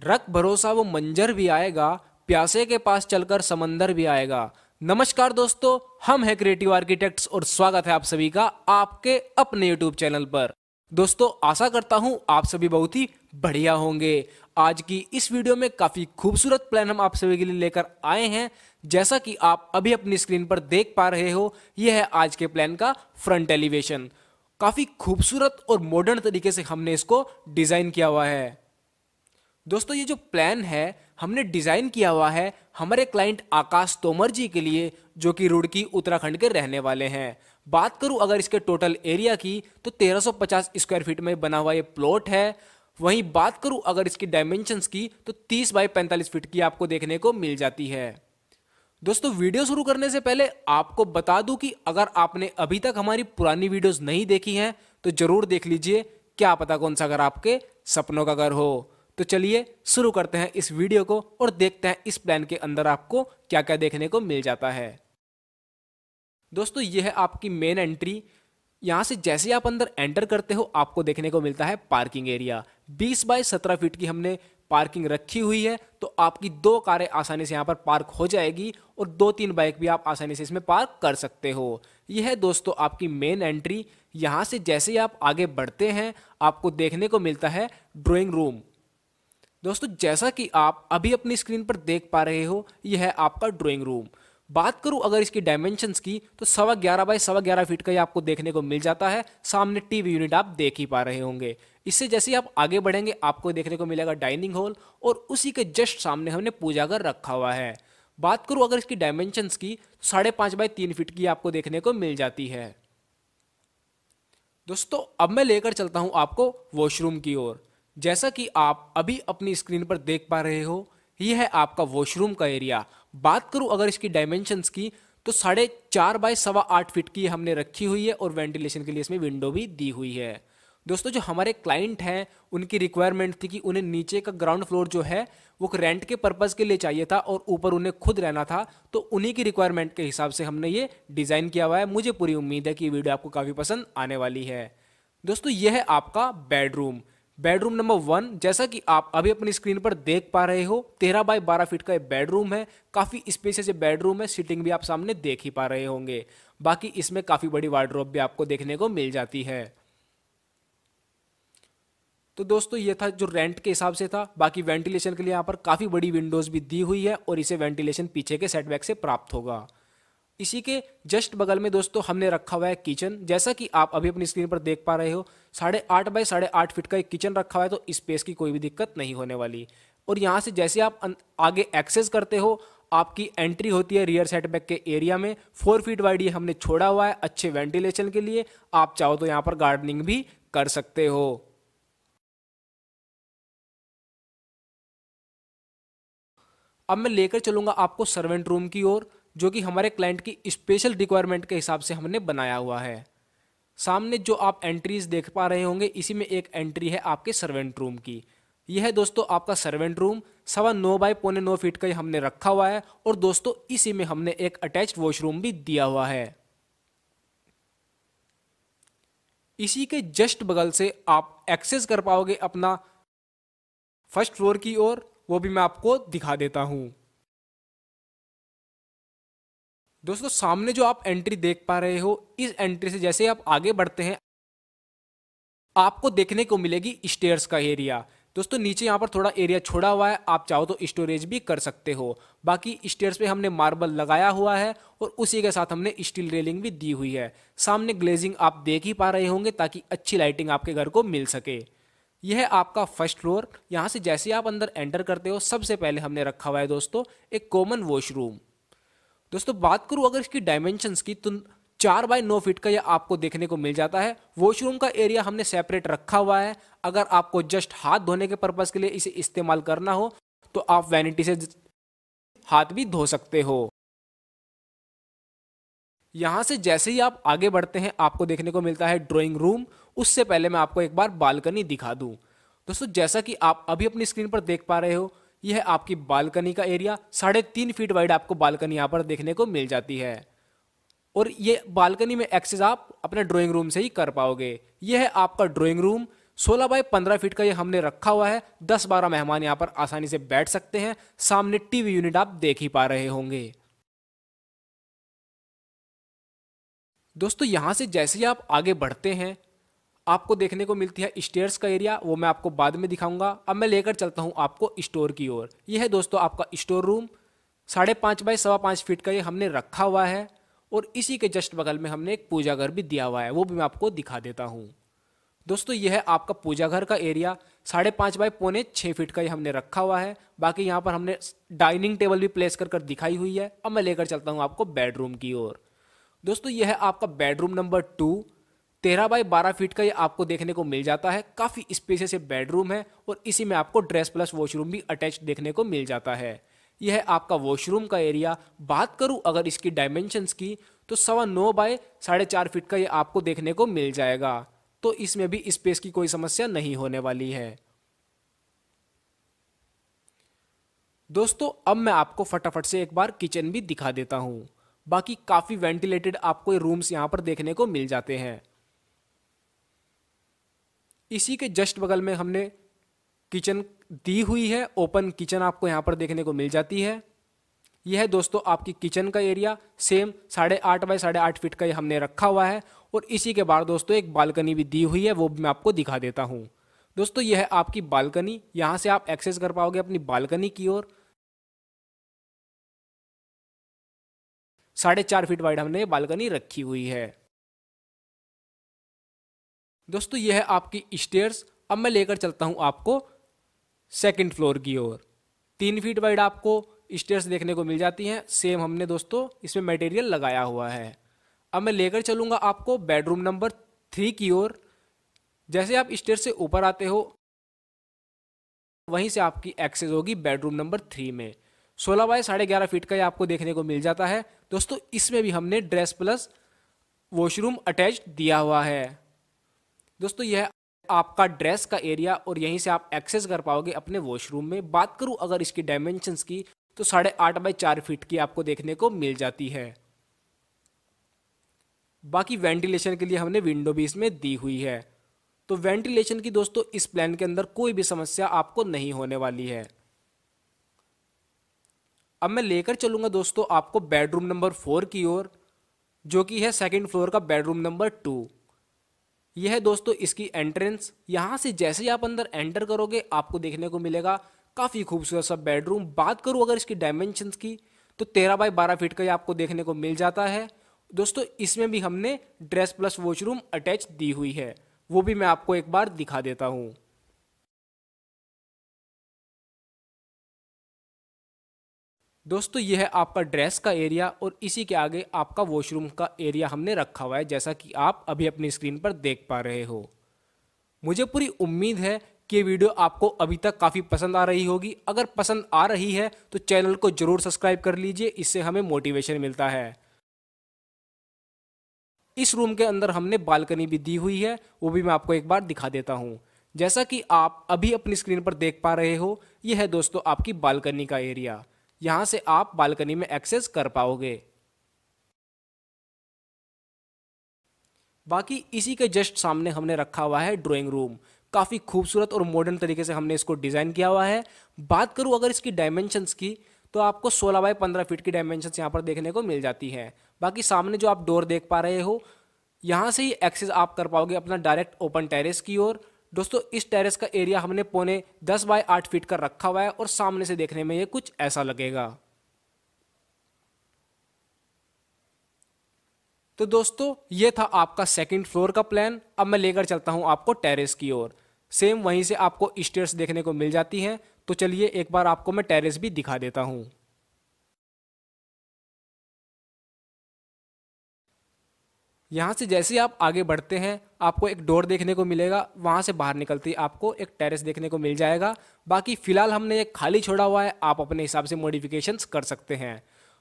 रख भरोसा वो मंजर भी आएगा प्यासे के पास चलकर समंदर भी आएगा नमस्कार दोस्तों हम हैं क्रिएटिव आर्किटेक्ट्स और स्वागत है आप सभी का आपके अपने यूट्यूब चैनल पर दोस्तों आशा करता हूं आप सभी बहुत ही बढ़िया होंगे आज की इस वीडियो में काफ़ी खूबसूरत प्लान हम आप सभी के लिए लेकर आए हैं जैसा कि आप अभी अपनी स्क्रीन पर देख पा रहे हो यह है आज के प्लान का फ्रंट एलिवेशन काफ़ी खूबसूरत और मॉडर्न तरीके से हमने इसको डिज़ाइन किया हुआ है दोस्तों ये जो प्लान है हमने डिज़ाइन किया हुआ है हमारे क्लाइंट आकाश तोमर जी के लिए जो कि रुड़की उत्तराखंड के रहने वाले हैं बात करूं अगर इसके टोटल एरिया की तो 1350 स्क्वायर फीट में बना हुआ ये प्लॉट है वहीं बात करूं अगर इसकी डायमेंशंस की तो 30 बाई 45 फीट की आपको देखने को मिल जाती है दोस्तों वीडियो शुरू करने से पहले आपको बता दूं कि अगर आपने अभी तक हमारी पुरानी वीडियोस नहीं देखी हैं तो ज़रूर देख लीजिए क्या पता कौन सा घर आपके सपनों का घर हो तो चलिए शुरू करते हैं इस वीडियो को और देखते हैं इस प्लान के अंदर आपको क्या क्या देखने को मिल जाता है दोस्तों यह है आपकी मेन एंट्री यहाँ से जैसे आप अंदर एंटर करते हो आपको देखने को मिलता है पार्किंग एरिया 20 बाई 17 फीट की हमने पार्किंग रखी हुई है तो आपकी दो कारें आसानी से यहाँ पर पार्क हो जाएगी और दो तीन बाइक भी आप आसानी से इसमें पार्क कर सकते हो यह है दोस्तों आपकी मेन एंट्री यहाँ से जैसे ही आप आगे बढ़ते हैं आपको देखने को मिलता है ड्राइंग रूम दोस्तों जैसा कि आप अभी अपनी स्क्रीन पर देख पा रहे हो यह है आपका ड्राइंग रूम बात करूं अगर इसकी डायमेंशंस की तो सवा ग्यारह बाई सवा ग्यारह फीट का ये आपको देखने को मिल जाता है सामने टीवी यूनिट आप देख ही पा रहे होंगे इससे जैसे ही आप आगे बढ़ेंगे आपको देखने को मिलेगा डाइनिंग हॉल और उसी के जस्ट सामने हमने पूजा घर रखा हुआ है बात करूं अगर इसकी डायमेंशंस की तो साढ़े पाँच बाई तीन फीट की आपको देखने को मिल जाती है दोस्तों अब मैं लेकर चलता हूं आपको वॉशरूम की ओर जैसा कि आप अभी अपनी स्क्रीन पर देख पा रहे हो यह है आपका वॉशरूम का एरिया बात करूं अगर इसकी डायमेंशंस की तो साढ़े चार बाय सवा आठ फीट की हमने रखी हुई है और वेंटिलेशन के लिए इसमें विंडो भी दी हुई है दोस्तों जो हमारे क्लाइंट हैं उनकी रिक्वायरमेंट थी कि उन्हें नीचे का ग्राउंड फ्लोर जो है वो रेंट के पर्पज़ के लिए चाहिए था और ऊपर उन्हें खुद रहना था तो उन्हीं की रिक्वायरमेंट के हिसाब से हमने ये डिज़ाइन किया हुआ है मुझे पूरी उम्मीद है कि वीडियो आपको काफ़ी पसंद आने वाली है दोस्तों यह है आपका बेडरूम बेडरूम नंबर वन जैसा कि आप अभी अपनी स्क्रीन पर देख पा रहे हो तेरह बाई बारह फीट का ये बेडरूम है काफ़ी स्पेसियस ये बेडरूम है सीटिंग भी आप सामने देख ही पा रहे होंगे बाकी इसमें काफ़ी बड़ी वार्ड्रोप भी आपको देखने को मिल जाती है तो दोस्तों ये था जो रेंट के हिसाब से था बाकी वेंटिलेशन के लिए यहाँ पर काफ़ी बड़ी विंडोज़ भी दी हुई है और इसे वेंटिलेशन पीछे के सेटबैक से प्राप्त होगा इसी के जस्ट बगल में दोस्तों हमने रखा हुआ है किचन जैसा कि आप अभी अपनी स्क्रीन पर देख पा रहे हो साढ़े आठ बाई साढ़े आठ फीट का एक किचन रखा हुआ है तो स्पेस की कोई भी दिक्कत नहीं होने वाली और यहाँ से जैसे आप अं- आगे एक्सेस करते हो आपकी एंट्री होती है रियर सेटबैक के एरिया में फोर फीट वाइड ये हमने छोड़ा हुआ है अच्छे वेंटिलेशन के लिए आप चाहो तो यहाँ पर गार्डनिंग भी कर सकते हो अब मैं लेकर चलूंगा आपको सर्वेंट रूम की ओर जो कि हमारे क्लाइंट की स्पेशल रिक्वायरमेंट के हिसाब से हमने बनाया हुआ है सामने जो आप एंट्रीज देख पा रहे होंगे इसी में एक एंट्री है आपके सर्वेंट रूम की यह है दोस्तों आपका सर्वेंट रूम सवा नौ बाय पौने नौ फीट का हमने रखा हुआ है और दोस्तों इसी में हमने एक अटैच वॉशरूम भी दिया हुआ है इसी के जस्ट बगल से आप एक्सेस कर पाओगे अपना फर्स्ट फ्लोर की ओर वो भी मैं आपको दिखा देता हूं दोस्तों सामने जो आप एंट्री देख पा रहे हो इस एंट्री से जैसे आप आगे बढ़ते हैं आपको देखने को मिलेगी स्टेयर्स का एरिया दोस्तों नीचे यहाँ पर थोड़ा एरिया छोड़ा हुआ है आप चाहो तो स्टोरेज भी कर सकते हो बाकी स्टेयर्स पे हमने मार्बल लगाया हुआ है और उसी के साथ हमने स्टील रेलिंग भी दी हुई है सामने ग्लेजिंग आप देख ही पा रहे होंगे ताकि अच्छी लाइटिंग आपके घर को मिल सके यह है आपका फर्स्ट फ्लोर यहाँ से जैसे आप अंदर एंटर करते हो सबसे पहले हमने रखा हुआ है दोस्तों एक कॉमन वॉशरूम दोस्तों बात करूं अगर इसकी डायमेंशंस की तो चार बाय नौ फीट का यह आपको देखने को मिल जाता है वॉशरूम का एरिया हमने सेपरेट रखा हुआ है अगर आपको जस्ट हाथ धोने के पर्पज़ के लिए इसे इस्तेमाल करना हो तो आप वैनिटी से हाथ भी धो सकते हो यहां से जैसे ही आप आगे बढ़ते हैं आपको देखने को मिलता है ड्राइंग रूम उससे पहले मैं आपको एक बार बालकनी दिखा दूं दोस्तों जैसा कि आप अभी अपनी स्क्रीन पर देख पा रहे हो यह है आपकी बालकनी का एरिया साढ़े तीन फीट वाइड आपको बालकनी यहाँ पर देखने को मिल जाती है और ये बालकनी में एक्सेस आप अपने ड्राइंग रूम से ही कर पाओगे यह है आपका ड्राइंग रूम 16 बाई 15 फीट का ये हमने रखा हुआ है 10 बारह मेहमान यहाँ पर आसानी से बैठ सकते हैं सामने टीवी यूनिट आप देख ही पा रहे होंगे दोस्तों यहाँ से जैसे ही आप आगे बढ़ते हैं आपको देखने को मिलती है स्टेयर्स का एरिया वो मैं आपको बाद में दिखाऊंगा अब मैं लेकर चलता हूँ आपको स्टोर की ओर ये है दोस्तों आपका स्टोर रूम साढ़े पाँच बाई सवा पाँच फीट का ये हमने रखा हुआ है और इसी के जस्ट बगल में हमने एक पूजा घर भी दिया हुआ है वो भी मैं आपको दिखा देता हूँ दोस्तों यह है आपका पूजा घर का एरिया साढ़े पाँच बाई पौने छः फीट का ये हमने रखा हुआ है बाकी यहाँ पर हमने डाइनिंग टेबल भी प्लेस कर कर दिखाई हुई है अब मैं लेकर चलता हूँ आपको बेडरूम की ओर दोस्तों यह है आपका बेडरूम नंबर टू तेरह बाई बारह फीट का ये आपको देखने को मिल जाता है काफ़ी स्पेसियस से बेडरूम है और इसी में आपको ड्रेस प्लस वॉशरूम भी अटैच देखने को मिल जाता है यह है आपका वॉशरूम का एरिया बात करूं अगर इसकी डायमेंशंस की तो सवा नौ बाय साढ़े चार फीट का ये आपको देखने को मिल जाएगा तो इसमें भी स्पेस की कोई समस्या नहीं होने वाली है दोस्तों अब मैं आपको फटाफट से एक बार किचन भी दिखा देता हूं बाकी काफ़ी वेंटिलेटेड आपको रूम्स यहाँ पर देखने को मिल जाते हैं इसी के जस्ट बगल में हमने किचन दी हुई है ओपन किचन आपको यहाँ पर देखने को मिल जाती है यह है दोस्तों आपकी किचन का एरिया सेम साढ़े आठ बाय साढ़े आठ फीट का ये हमने रखा हुआ है और इसी के बाद दोस्तों एक बालकनी भी दी हुई है वो मैं आपको दिखा देता हूँ दोस्तों यह है आपकी बालकनी यहाँ से आप एक्सेस कर पाओगे अपनी बालकनी की ओर साढ़े चार फीट वाइड हमने बालकनी रखी हुई है दोस्तों यह है आपकी स्टेयर्स अब मैं लेकर चलता हूँ आपको सेकंड फ्लोर की ओर तीन फीट वाइड आपको स्टेयर्स देखने को मिल जाती हैं सेम हमने दोस्तों इसमें मटेरियल लगाया हुआ है अब मैं लेकर चलूँगा आपको बेडरूम नंबर थ्री की ओर जैसे आप स्टेयर से ऊपर आते हो वहीं से आपकी एक्सेस होगी बेडरूम नंबर थ्री में सोलह बाय साढ़े ग्यारह फीट का ये आपको देखने को मिल जाता है दोस्तों इसमें भी हमने ड्रेस प्लस वॉशरूम अटैच दिया हुआ है दोस्तों यह आपका ड्रेस का एरिया और यहीं से आप एक्सेस कर पाओगे अपने वॉशरूम में बात करूँ अगर इसकी डायमेंशंस की तो साढ़े आठ बाई चार फीट की आपको देखने को मिल जाती है बाकी वेंटिलेशन के लिए हमने विंडो भी इसमें दी हुई है तो वेंटिलेशन की दोस्तों इस प्लान के अंदर कोई भी समस्या आपको नहीं होने वाली है अब मैं लेकर चलूंगा दोस्तों आपको बेडरूम नंबर फोर की ओर जो कि है सेकंड फ्लोर का बेडरूम नंबर टू यह है दोस्तों इसकी एंट्रेंस यहाँ से जैसे ही आप अंदर एंटर करोगे आपको देखने को मिलेगा काफ़ी खूबसूरत सा बेडरूम बात करूँ अगर इसकी डायमेंशन की तो तेरह बाई बारह फीट का ही आपको देखने को मिल जाता है दोस्तों इसमें भी हमने dress plus watch room attach दी हुई है वो भी मैं आपको एक बार दिखा देता हूँ दोस्तों यह है आपका ड्रेस का एरिया और इसी के आगे आपका वॉशरूम का एरिया हमने रखा हुआ है जैसा कि आप अभी अपनी स्क्रीन पर देख पा रहे हो मुझे पूरी उम्मीद है कि वीडियो आपको अभी तक काफ़ी पसंद आ रही होगी अगर पसंद आ रही है तो चैनल को ज़रूर सब्सक्राइब कर लीजिए इससे हमें मोटिवेशन मिलता है इस रूम के अंदर हमने बालकनी भी दी हुई है वो भी मैं आपको एक बार दिखा देता हूँ जैसा कि आप अभी अपनी स्क्रीन पर देख पा रहे हो यह है दोस्तों आपकी बालकनी का एरिया यहां से आप बालकनी में एक्सेस कर पाओगे बाकी इसी के जस्ट सामने हमने रखा हुआ है ड्राइंग रूम काफ़ी खूबसूरत और मॉडर्न तरीके से हमने इसको डिज़ाइन किया हुआ है बात करूं अगर इसकी डायमेंशंस की तो आपको 16 बाय 15 फीट की डायमेंशंस यहां पर देखने को मिल जाती है बाकी सामने जो आप डोर देख पा रहे हो यहाँ से ही एक्सेस आप कर पाओगे अपना डायरेक्ट ओपन टेरेस की ओर दोस्तों इस टेरेस का एरिया हमने पौने दस बाय आठ फीट का रखा हुआ है और सामने से देखने में ये कुछ ऐसा लगेगा तो दोस्तों ये था आपका सेकंड फ्लोर का प्लान अब मैं लेकर चलता हूं आपको टेरेस की ओर सेम वहीं से आपको स्टेयर्स देखने को मिल जाती हैं तो चलिए एक बार आपको मैं टेरेस भी दिखा देता हूं यहाँ से जैसे ही आप आगे बढ़ते हैं आपको एक डोर देखने को मिलेगा वहाँ से बाहर निकलते ही आपको एक टेरेस देखने को मिल जाएगा बाकी फ़िलहाल हमने ये खाली छोड़ा हुआ है आप अपने हिसाब से मॉडिफिकेशंस कर सकते हैं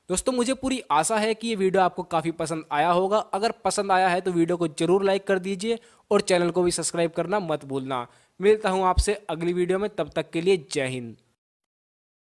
दोस्तों मुझे पूरी आशा है कि ये वीडियो आपको काफ़ी पसंद आया होगा अगर पसंद आया है तो वीडियो को ज़रूर लाइक कर दीजिए और चैनल को भी सब्सक्राइब करना मत भूलना मिलता हूँ आपसे अगली वीडियो में तब तक के लिए जय हिंद